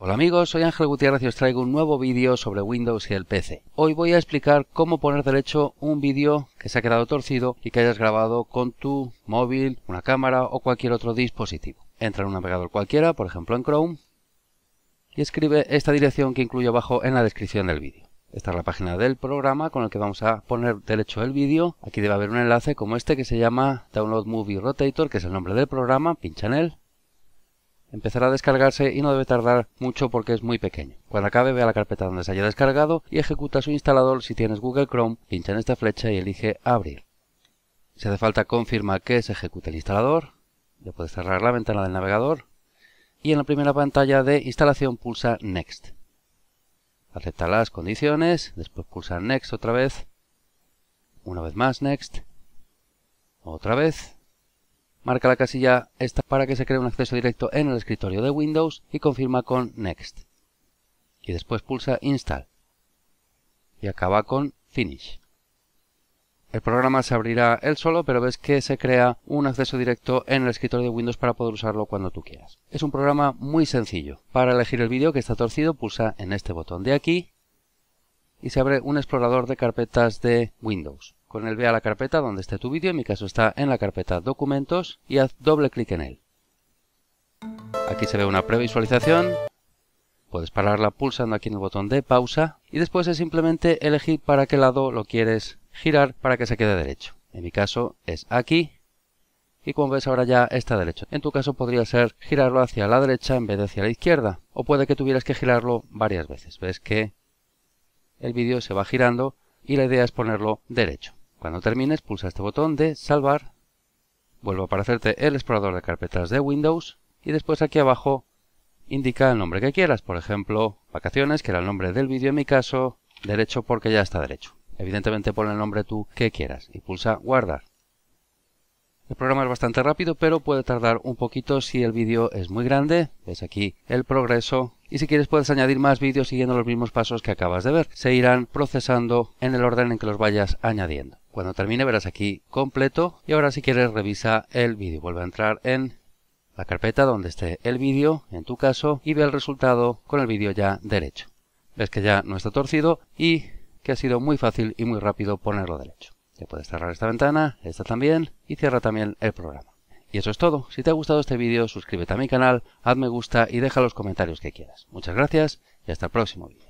Hola amigos, soy Ángel Gutiérrez y os traigo un nuevo vídeo sobre Windows y el PC. Hoy voy a explicar cómo poner derecho un vídeo que se ha quedado torcido y que hayas grabado con tu móvil, una cámara o cualquier otro dispositivo. Entra en un navegador cualquiera, por ejemplo en Chrome, y escribe esta dirección que incluyo abajo en la descripción del vídeo. Esta es la página del programa con el que vamos a poner derecho el vídeo. Aquí debe haber un enlace como este que se llama Download Movie Rotator, que es el nombre del programa, pincha en él empezará a descargarse y no debe tardar mucho porque es muy pequeño. Cuando acabe ve a la carpeta donde se haya descargado y ejecuta su instalador si tienes Google Chrome, pincha en esta flecha y elige abrir. Si hace falta confirma que se ejecute el instalador, ya puedes cerrar la ventana del navegador y en la primera pantalla de instalación pulsa Next. Acepta las condiciones, después pulsa Next otra vez, una vez más Next, otra vez marca la casilla esta para que se cree un acceso directo en el escritorio de Windows y confirma con Next. Y después pulsa Install. Y acaba con Finish. El programa se abrirá él solo, pero ves que se crea un acceso directo en el escritorio de Windows para poder usarlo cuando tú quieras. Es un programa muy sencillo. Para elegir el vídeo que está torcido, pulsa en este botón de aquí y se abre un explorador de carpetas de Windows con el ve a la carpeta donde esté tu vídeo, en mi caso está en la carpeta documentos y haz doble clic en él. Aquí se ve una previsualización, puedes pararla pulsando aquí en el botón de pausa y después es simplemente elegir para qué lado lo quieres girar para que se quede derecho. En mi caso es aquí y como ves ahora ya está derecho. En tu caso podría ser girarlo hacia la derecha en vez de hacia la izquierda o puede que tuvieras que girarlo varias veces. Ves que el vídeo se va girando y la idea es ponerlo derecho. Cuando termines, pulsa este botón de Salvar. Vuelvo a aparecerte el explorador de carpetas de Windows y después aquí abajo indica el nombre que quieras. Por ejemplo, Vacaciones, que era el nombre del vídeo en mi caso, Derecho porque ya está derecho. Evidentemente pon el nombre tú que quieras y pulsa Guardar. El programa es bastante rápido, pero puede tardar un poquito si el vídeo es muy grande. Ves aquí el progreso. Y si quieres puedes añadir más vídeos siguiendo los mismos pasos que acabas de ver. Se irán procesando en el orden en que los vayas añadiendo. Cuando termine verás aquí completo y ahora si quieres revisa el vídeo. Vuelve a entrar en la carpeta donde esté el vídeo, en tu caso, y ve el resultado con el vídeo ya derecho. Ves que ya no está torcido y que ha sido muy fácil y muy rápido ponerlo derecho. Te puedes cerrar esta ventana, esta también, y cierra también el programa. Y eso es todo. Si te ha gustado este vídeo, suscríbete a mi canal, hazme me gusta y deja los comentarios que quieras. Muchas gracias y hasta el próximo vídeo.